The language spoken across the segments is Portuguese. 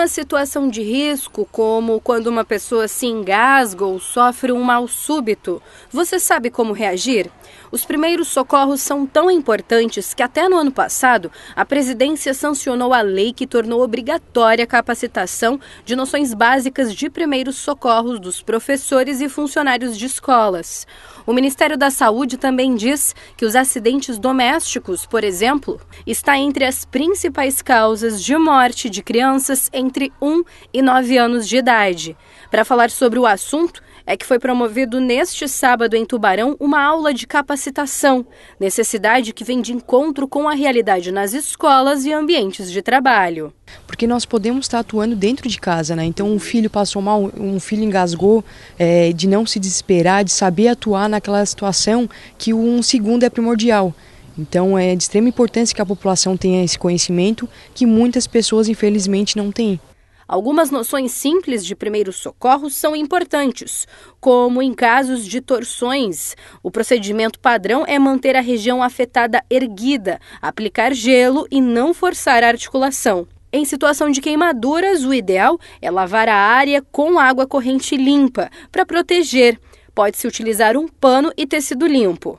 uma situação de risco, como quando uma pessoa se engasga ou sofre um mal súbito, você sabe como reagir? Os primeiros socorros são tão importantes que, até no ano passado, a presidência sancionou a lei que tornou obrigatória a capacitação de noções básicas de primeiros socorros dos professores e funcionários de escolas. O Ministério da Saúde também diz que os acidentes domésticos, por exemplo, está entre as principais causas de morte de crianças em entre 1 e 9 anos de idade. Para falar sobre o assunto, é que foi promovido neste sábado em Tubarão uma aula de capacitação, necessidade que vem de encontro com a realidade nas escolas e ambientes de trabalho. Porque nós podemos estar atuando dentro de casa, né? Então, um filho passou mal, um filho engasgou, é, de não se desesperar, de saber atuar naquela situação que um segundo é primordial. Então é de extrema importância que a população tenha esse conhecimento que muitas pessoas infelizmente não têm. Algumas noções simples de primeiros socorros são importantes, como em casos de torções. O procedimento padrão é manter a região afetada erguida, aplicar gelo e não forçar a articulação. Em situação de queimaduras, o ideal é lavar a área com água corrente limpa para proteger. Pode-se utilizar um pano e tecido limpo.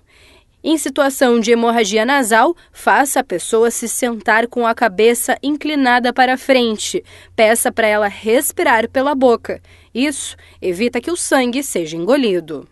Em situação de hemorragia nasal, faça a pessoa se sentar com a cabeça inclinada para frente. Peça para ela respirar pela boca. Isso evita que o sangue seja engolido.